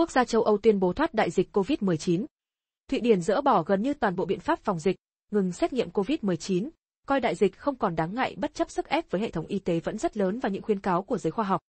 quốc gia châu Âu tuyên bố thoát đại dịch COVID-19. Thụy Điển dỡ bỏ gần như toàn bộ biện pháp phòng dịch, ngừng xét nghiệm COVID-19, coi đại dịch không còn đáng ngại bất chấp sức ép với hệ thống y tế vẫn rất lớn và những khuyến cáo của giới khoa học.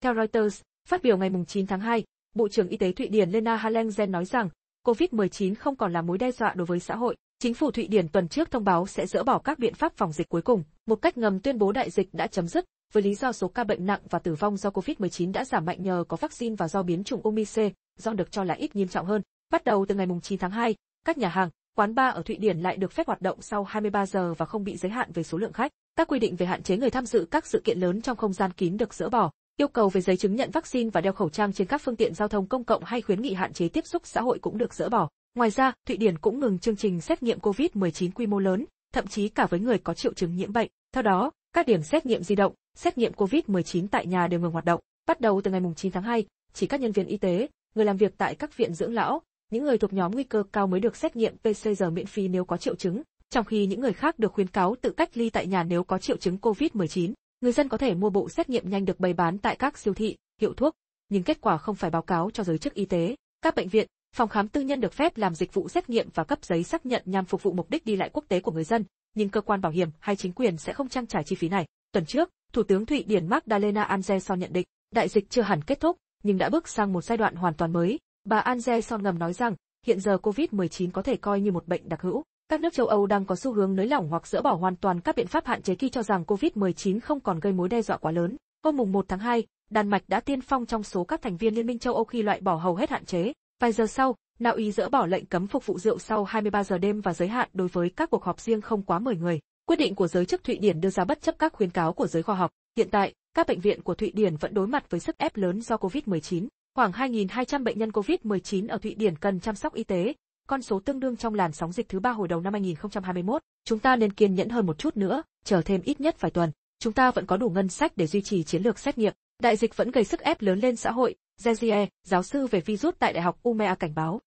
Theo Reuters, phát biểu ngày 9 tháng 2, Bộ trưởng Y tế Thụy Điển Lena Hallengren nói rằng, COVID-19 không còn là mối đe dọa đối với xã hội. Chính phủ Thụy Điển tuần trước thông báo sẽ dỡ bỏ các biện pháp phòng dịch cuối cùng, một cách ngầm tuyên bố đại dịch đã chấm dứt, với lý do số ca bệnh nặng và tử vong do COVID-19 đã giảm mạnh nhờ có vaccine và do biến chủng Omicron, do được cho là ít nghiêm trọng hơn. Bắt đầu từ ngày 9 tháng 2, các nhà hàng, quán bar ở Thụy Điển lại được phép hoạt động sau 23 giờ và không bị giới hạn về số lượng khách. Các quy định về hạn chế người tham dự các sự kiện lớn trong không gian kín được dỡ bỏ. Yêu cầu về giấy chứng nhận vaccine và đeo khẩu trang trên các phương tiện giao thông công cộng hay khuyến nghị hạn chế tiếp xúc xã hội cũng được dỡ bỏ. Ngoài ra, Thụy Điển cũng ngừng chương trình xét nghiệm COVID-19 quy mô lớn, thậm chí cả với người có triệu chứng nhiễm bệnh. Theo đó, các điểm xét nghiệm di động, xét nghiệm COVID-19 tại nhà đều ngừng hoạt động. Bắt đầu từ ngày 9 tháng 2, chỉ các nhân viên y tế, người làm việc tại các viện dưỡng lão, những người thuộc nhóm nguy cơ cao mới được xét nghiệm PCR miễn phí nếu có triệu chứng, trong khi những người khác được khuyến cáo tự cách ly tại nhà nếu có triệu chứng COVID-19. Người dân có thể mua bộ xét nghiệm nhanh được bày bán tại các siêu thị, hiệu thuốc, nhưng kết quả không phải báo cáo cho giới chức y tế. Các bệnh viện, phòng khám tư nhân được phép làm dịch vụ xét nghiệm và cấp giấy xác nhận nhằm phục vụ mục đích đi lại quốc tế của người dân nhưng cơ quan bảo hiểm hay chính quyền sẽ không trang trải chi phí này. Tuần trước, Thủ tướng Thụy Điển Magdalena Andersson nhận định, đại dịch chưa hẳn kết thúc, nhưng đã bước sang một giai đoạn hoàn toàn mới. Bà Andersson ngầm nói rằng, hiện giờ COVID-19 có thể coi như một bệnh đặc hữu. Các nước châu Âu đang có xu hướng nới lỏng hoặc dỡ bỏ hoàn toàn các biện pháp hạn chế khi cho rằng COVID-19 không còn gây mối đe dọa quá lớn. Hôm mùng 1 tháng 2, Đan Mạch đã tiên phong trong số các thành viên Liên minh châu Âu khi loại bỏ hầu hết hạn chế. Vài giờ sau, Na Uy dỡ bỏ lệnh cấm phục vụ rượu sau 23 giờ đêm và giới hạn đối với các cuộc họp riêng không quá 10 người. Quyết định của giới chức Thụy Điển đưa ra bất chấp các khuyến cáo của giới khoa học. Hiện tại, các bệnh viện của Thụy Điển vẫn đối mặt với sức ép lớn do COVID-19. Khoảng 2.200 bệnh nhân COVID-19 ở Thụy Điển cần chăm sóc y tế, con số tương đương trong làn sóng dịch thứ ba hồi đầu năm 2021. Chúng ta nên kiên nhẫn hơn một chút nữa, chờ thêm ít nhất vài tuần. Chúng ta vẫn có đủ ngân sách để duy trì chiến lược xét nghiệm. Đại dịch vẫn gây sức ép lớn lên xã hội, Jezier, giáo sư về virus tại Đại học Umea cảnh báo.